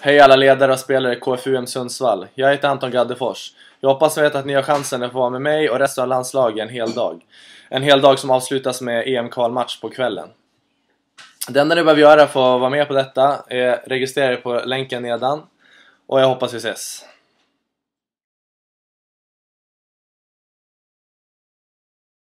Hej alla ledare och spelare i KFUM Sundsvall. Jag heter Anton Gaddefors. Jag hoppas och vet att ni har chansen att få vara med mig och resten av landslaget en hel dag. En hel dag som avslutas med EM-kvalmatch på kvällen. Det enda ni behöver göra för att vara med på detta är registrera er på länken nedan. Och jag hoppas vi ses.